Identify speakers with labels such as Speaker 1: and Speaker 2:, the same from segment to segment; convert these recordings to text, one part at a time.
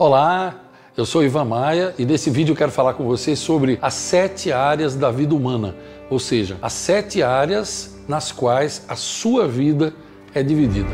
Speaker 1: Olá, eu sou Ivan Maia e nesse vídeo eu quero falar com você sobre as sete áreas da vida humana, ou seja, as sete áreas nas quais a sua vida é dividida.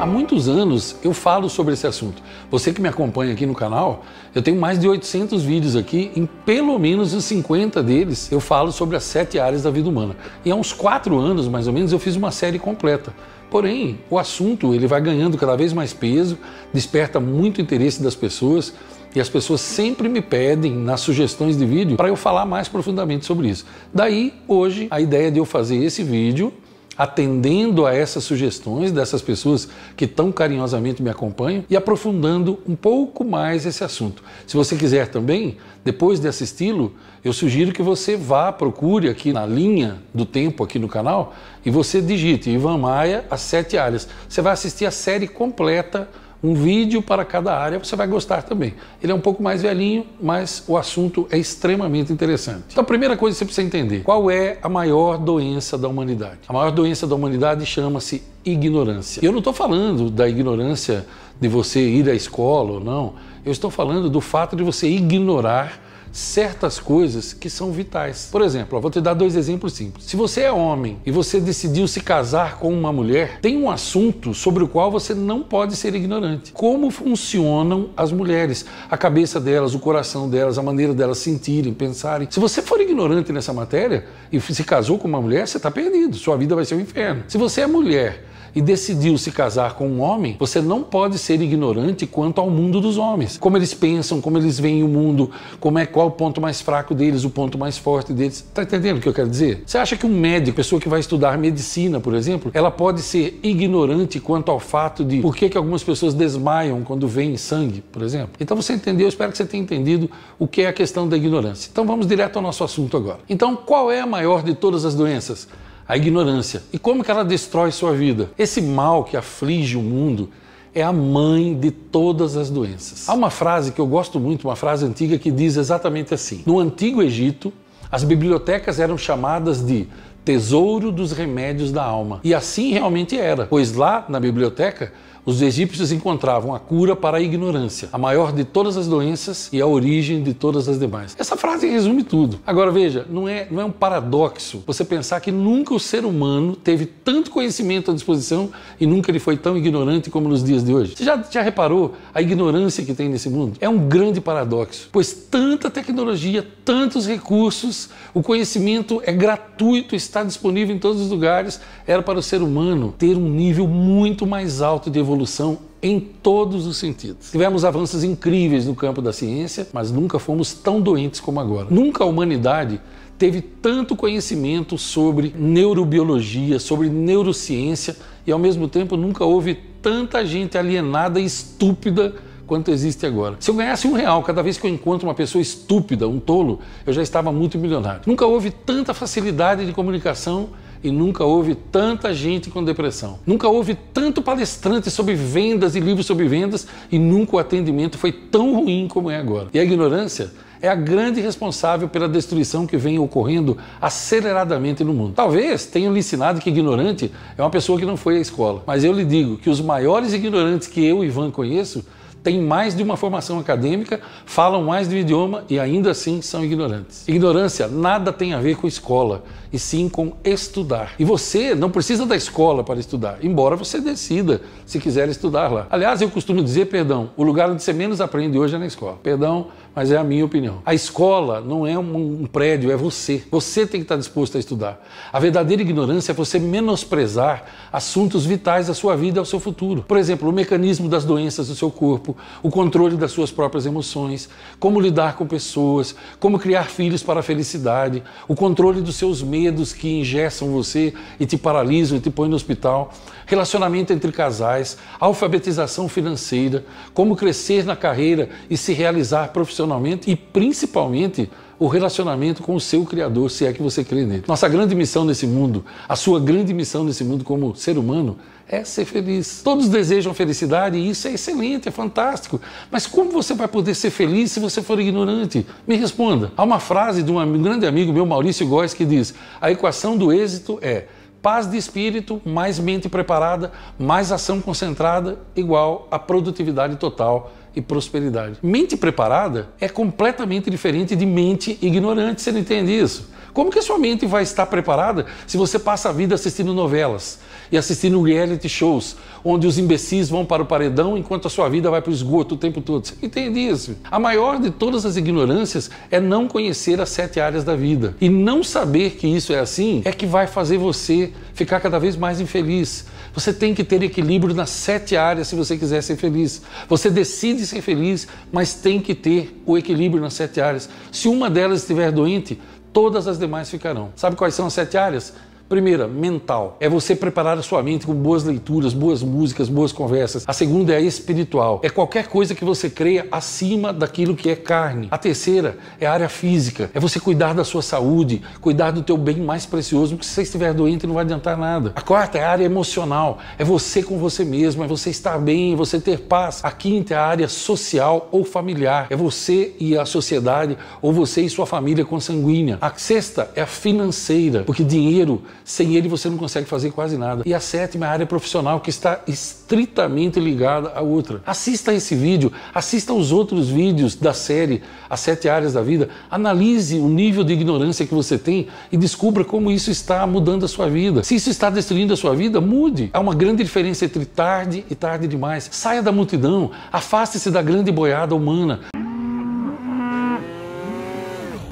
Speaker 1: Há muitos anos eu falo sobre esse assunto. Você que me acompanha aqui no canal, eu tenho mais de 800 vídeos aqui, em pelo menos os 50 deles eu falo sobre as sete áreas da vida humana. E há uns quatro anos, mais ou menos, eu fiz uma série completa Porém, o assunto ele vai ganhando cada vez mais peso, desperta muito interesse das pessoas e as pessoas sempre me pedem nas sugestões de vídeo para eu falar mais profundamente sobre isso. Daí, hoje, a ideia de eu fazer esse vídeo atendendo a essas sugestões dessas pessoas que tão carinhosamente me acompanham e aprofundando um pouco mais esse assunto. Se você quiser também, depois de assisti-lo, eu sugiro que você vá, procure aqui na linha do tempo aqui no canal e você digite Ivan Maia, as sete áreas. Você vai assistir a série completa um vídeo para cada área, você vai gostar também. Ele é um pouco mais velhinho, mas o assunto é extremamente interessante. Então, a primeira coisa que você precisa entender: qual é a maior doença da humanidade? A maior doença da humanidade chama-se ignorância. Eu não estou falando da ignorância de você ir à escola ou não, eu estou falando do fato de você ignorar certas coisas que são vitais. Por exemplo, vou te dar dois exemplos simples. Se você é homem e você decidiu se casar com uma mulher, tem um assunto sobre o qual você não pode ser ignorante. Como funcionam as mulheres, a cabeça delas, o coração delas, a maneira delas sentirem, pensarem. Se você for ignorante nessa matéria e se casou com uma mulher, você está perdido, sua vida vai ser um inferno. Se você é mulher e decidiu se casar com um homem, você não pode ser ignorante quanto ao mundo dos homens. Como eles pensam, como eles veem o mundo, como é qual o ponto mais fraco deles, o ponto mais forte deles. Tá entendendo o que eu quero dizer? Você acha que um médico, pessoa que vai estudar medicina, por exemplo, ela pode ser ignorante quanto ao fato de por que, que algumas pessoas desmaiam quando veem sangue, por exemplo? Então você entendeu, eu espero que você tenha entendido o que é a questão da ignorância. Então vamos direto ao nosso assunto agora. Então, qual é a maior de todas as doenças? a ignorância. E como que ela destrói sua vida? Esse mal que aflige o mundo é a mãe de todas as doenças. Há uma frase que eu gosto muito, uma frase antiga que diz exatamente assim: No antigo Egito, as bibliotecas eram chamadas de tesouro dos remédios da alma. E assim realmente era, pois lá na biblioteca os egípcios encontravam a cura para a ignorância, a maior de todas as doenças e a origem de todas as demais. Essa frase resume tudo. Agora veja, não é, não é um paradoxo você pensar que nunca o ser humano teve tanto conhecimento à disposição e nunca ele foi tão ignorante como nos dias de hoje. Você já, já reparou a ignorância que tem nesse mundo? É um grande paradoxo, pois tanta tecnologia, tantos recursos, o conhecimento é gratuito, está disponível em todos os lugares, era para o ser humano ter um nível muito mais alto de evolução evolução em todos os sentidos. Tivemos avanços incríveis no campo da ciência, mas nunca fomos tão doentes como agora. Nunca a humanidade teve tanto conhecimento sobre neurobiologia, sobre neurociência e ao mesmo tempo nunca houve tanta gente alienada e estúpida quanto existe agora. Se eu ganhasse um real cada vez que eu encontro uma pessoa estúpida, um tolo, eu já estava muito milionário. Nunca houve tanta facilidade de comunicação e nunca houve tanta gente com depressão. Nunca houve tanto palestrante sobre vendas e livros sobre vendas e nunca o atendimento foi tão ruim como é agora. E a ignorância é a grande responsável pela destruição que vem ocorrendo aceleradamente no mundo. Talvez tenham lhe ensinado que ignorante é uma pessoa que não foi à escola, mas eu lhe digo que os maiores ignorantes que eu, e Ivan, conheço têm mais de uma formação acadêmica, falam mais de um idioma e ainda assim são ignorantes. Ignorância nada tem a ver com escola, e sim com estudar. E você não precisa da escola para estudar, embora você decida se quiser estudar lá. Aliás, eu costumo dizer, perdão, o lugar onde você menos aprende hoje é na escola. Perdão, mas é a minha opinião. A escola não é um, um prédio, é você. Você tem que estar disposto a estudar. A verdadeira ignorância é você menosprezar assuntos vitais da sua vida e ao seu futuro. Por exemplo, o mecanismo das doenças do seu corpo, o controle das suas próprias emoções, como lidar com pessoas, como criar filhos para a felicidade, o controle dos seus medos que ingessam você e te paralisam e te põem no hospital, relacionamento entre casais, alfabetização financeira, como crescer na carreira e se realizar profissionalmente e principalmente o relacionamento com o seu Criador, se é que você crê nele. Nossa grande missão nesse mundo, a sua grande missão nesse mundo como ser humano, é ser feliz. Todos desejam felicidade e isso é excelente, é fantástico. Mas como você vai poder ser feliz se você for ignorante? Me responda. Há uma frase de um grande amigo meu, Maurício Góes, que diz: a equação do êxito é paz de espírito, mais mente preparada, mais ação concentrada, igual a produtividade total e prosperidade. Mente preparada é completamente diferente de mente ignorante, você não entende isso? Como que a sua mente vai estar preparada se você passa a vida assistindo novelas e assistindo reality shows, onde os imbecis vão para o paredão enquanto a sua vida vai para o esgoto o tempo todo? Você entende isso? A maior de todas as ignorâncias é não conhecer as sete áreas da vida. E não saber que isso é assim é que vai fazer você ficar cada vez mais infeliz. Você tem que ter equilíbrio nas sete áreas se você quiser ser feliz. Você decide ser feliz, mas tem que ter o equilíbrio nas sete áreas. Se uma delas estiver doente, todas as demais ficarão. Sabe quais são as sete áreas? Primeira, mental. É você preparar a sua mente com boas leituras, boas músicas, boas conversas. A segunda é a espiritual. É qualquer coisa que você creia acima daquilo que é carne. A terceira é a área física. É você cuidar da sua saúde, cuidar do teu bem mais precioso, porque se você estiver doente não vai adiantar nada. A quarta é a área emocional. É você com você mesmo, é você estar bem, é você ter paz. A quinta é a área social ou familiar. É você e a sociedade ou você e sua família consanguínea. A sexta é a financeira, porque dinheiro sem ele você não consegue fazer quase nada. E a sétima é a área profissional que está estritamente ligada à outra. Assista esse vídeo, assista os outros vídeos da série As Sete Áreas da Vida, analise o nível de ignorância que você tem e descubra como isso está mudando a sua vida. Se isso está destruindo a sua vida, mude. Há uma grande diferença entre tarde e tarde demais. Saia da multidão, afaste-se da grande boiada humana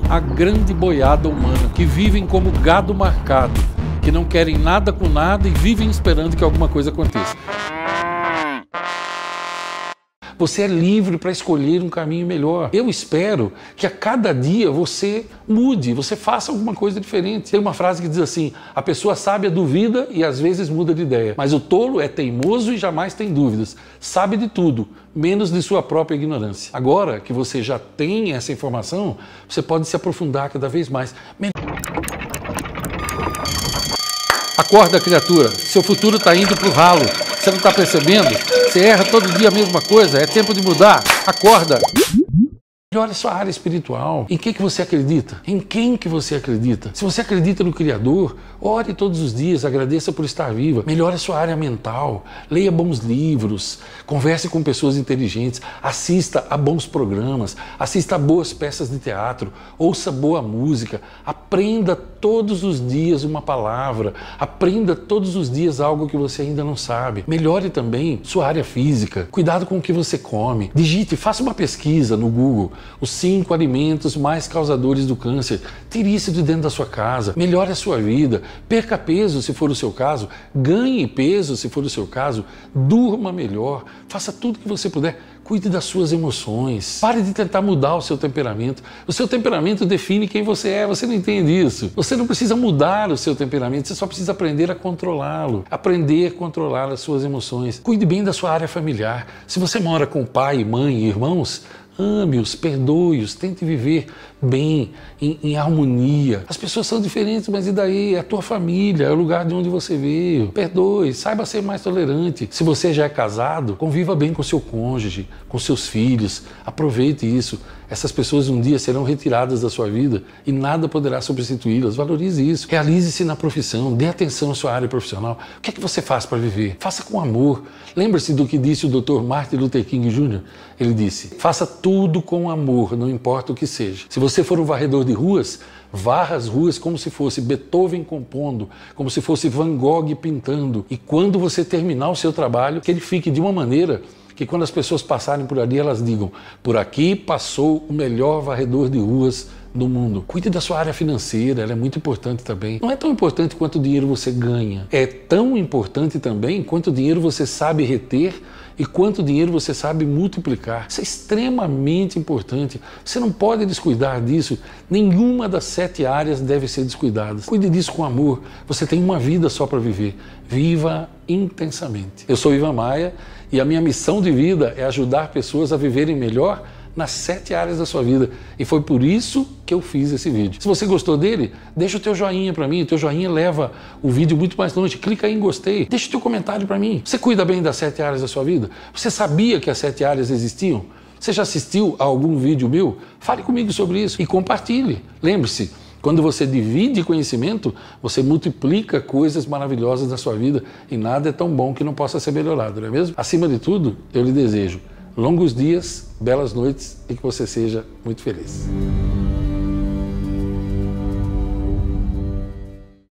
Speaker 1: a grande boiada humana, que vivem como gado marcado, que não querem nada com nada e vivem esperando que alguma coisa aconteça. Você é livre para escolher um caminho melhor. Eu espero que a cada dia você mude, você faça alguma coisa diferente. Tem uma frase que diz assim: a pessoa sábia duvida e às vezes muda de ideia, mas o tolo é teimoso e jamais tem dúvidas. Sabe de tudo, menos de sua própria ignorância. Agora que você já tem essa informação, você pode se aprofundar cada vez mais. Acorda, criatura. Seu futuro está indo para o ralo. Você não está percebendo? Você erra todo dia a mesma coisa. É tempo de mudar. Acorda. Melhore a sua área espiritual. Em que, que você acredita? Em quem que você acredita? Se você acredita no Criador, ore todos os dias, agradeça por estar viva. Melhore a sua área mental, leia bons livros, converse com pessoas inteligentes, assista a bons programas, assista a boas peças de teatro, ouça boa música, aprenda todos os dias uma palavra, aprenda todos os dias algo que você ainda não sabe. Melhore também sua área física, cuidado com o que você come. Digite, faça uma pesquisa no Google os cinco alimentos mais causadores do câncer. Tire isso de dentro da sua casa, melhore a sua vida, perca peso se for o seu caso, ganhe peso se for o seu caso, durma melhor, faça tudo que você puder. Cuide das suas emoções. Pare de tentar mudar o seu temperamento. O seu temperamento define quem você é, você não entende isso. Você não precisa mudar o seu temperamento, você só precisa aprender a controlá-lo. Aprender a controlar as suas emoções. Cuide bem da sua área familiar. Se você mora com pai, mãe e irmãos, Ame-os, perdoe-os, tente viver bem, em, em, harmonia. As pessoas são diferentes, mas e daí? É a tua família, é o lugar de onde você veio. Perdoe, saiba ser mais tolerante. Se você já é casado, conviva bem com seu cônjuge, com seus filhos. Aproveite isso. Essas pessoas um dia serão retiradas da sua vida e nada poderá substituí-las. Valorize isso. Realize-se na profissão, dê atenção à sua área profissional. O que é que você faz para viver? Faça com amor. Lembre-se do que disse o Dr. Martin Luther King Jr. Ele disse: "Faça tudo com amor, não importa o que seja". Se você for um varredor de ruas, varra as ruas como se fosse Beethoven compondo, como se fosse Van Gogh pintando. E quando você terminar o seu trabalho, que ele fique de uma maneira que quando as pessoas passarem por ali, elas digam: por aqui passou o melhor varredor de ruas do mundo. Cuide da sua área financeira, ela é muito importante também. Não é tão importante quanto dinheiro você ganha, é tão importante também quanto dinheiro você sabe reter e quanto dinheiro você sabe multiplicar. Isso é extremamente importante. Você não pode descuidar disso. Nenhuma das sete áreas deve ser descuidada. Cuide disso com amor. Você tem uma vida só para viver. Viva intensamente. Eu sou Ivan Maia e a minha missão de vida é ajudar pessoas a viverem melhor nas sete áreas da sua vida. E foi por isso que eu fiz esse vídeo. Se você gostou dele, deixa o teu joinha para mim. O teu joinha leva o vídeo muito mais longe. Clica aí em gostei. Deixa o teu comentário para mim. Você cuida bem das sete áreas da sua vida? Você sabia que as sete áreas existiam? Você já assistiu a algum vídeo meu? Fale comigo sobre isso e compartilhe. Lembre-se, quando você divide conhecimento, você multiplica coisas maravilhosas na sua vida e nada é tão bom que não possa ser melhorado, não é mesmo? Acima de tudo, eu lhe desejo longos dias, belas noites e que você seja muito feliz.